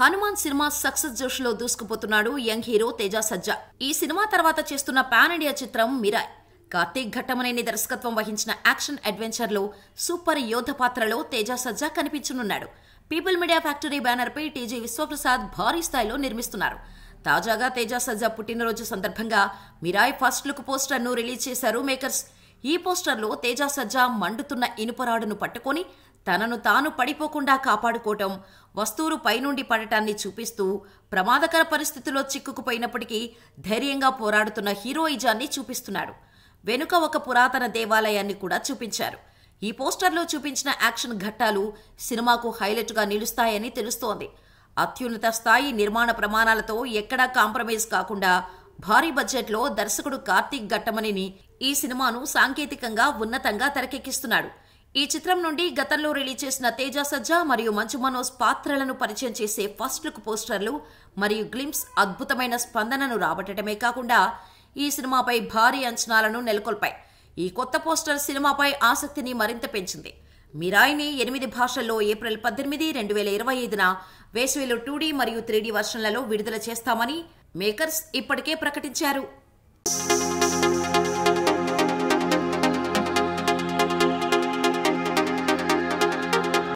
Hanuman cinema success జోష్లో దూసుకుపోతున్నాడు young hero Teja Sajja ఈ సినిమా తర్వాత చేస్తున్న పాన్ ఇండియా చిత్రం మిరాయ్ కార్తీక్ ఘట్టమనేని దర్శకత్వం వహించిన యాక్షన్ అడ్వెంచర్లో సూపర్ యోధ పాత్రలో తేజ సజ్జా కనిపించనున్నాడు పీపుల్ మీడియా ఫ్యాక్టరీ బ్యానర్పై టీజీ విశ్వప్రసాద్ భారీ స్థాయిలో నిర్మిస్తున్నారు తాజాగా తేజ సజ్జా పుట్టినరోజు సందర్భంగా మిరాయ్ ఫస్ట్ లుక్ పోస్టర్ను రిలీజ్ చేశారు మేకర్స్ ఈ పోస్టర్లో తేజ సజ్జా మండుతున్న ఇనుపరాడును పట్టుకొని తనను తాను పడిపోకుండా కాపాడుకోవటం వస్తువులు పైనుండి పడటాన్ని చూపిస్తూ ప్రమాదకర పరిస్థితుల్లో చిక్కుకుపోయినప్పటికీ ధైర్యంగా పోరాడుతున్న హీరోయిజాన్ని చూపిస్తున్నాడు వెనుక ఒక పురాతన దేవాలయాన్ని కూడా చూపించారు ఈ పోస్టర్లో చూపించిన యాక్షన్ ఘట్టాలు సినిమాకు హైలైట్గా నిలుస్తాయని తెలుస్తోంది అత్యున్నత స్థాయి నిర్మాణ ప్రమాణాలతో ఎక్కడా కాంప్రమైజ్ కాకుండా భారీ బడ్జెట్లో దర్శకుడు కార్తీక్ ఘట్టమనిని ఈ సినిమాను సాంకేతికంగా ఉన్నతంగా తెరకెక్కిస్తున్నాడు ఈ చిత్రం నుండి గతంలో రిలీజ్ చేసిన తేజ సజ్జా మరియు మంచు మనోజ్ పాత్రలను పరిచయం చేసే ఫస్ట్ లుక్ పోస్టర్లు మరియు గ్లిమ్స్ అద్భుతమైన స్పందనను రాబట్టడమే కాకుండా ఈ సినిమాపై భారీ అంచనాలను నెలకొల్పాయి ఈ కొత్త పోస్టర్ సినిమాపై ఆసక్తిని మరింత పెంచింది మిరాయిని ఎనిమిది భాషల్లో ఏప్రిల్ పద్దెనిమిది రెండు వేల ఇరవై ఐదున వేసవిలో టూడీ మరియు త్రీడీ వర్షన్లలో విడుదల చేస్తామని మేకర్స్ ఇప్పటికే ప్రకటించారు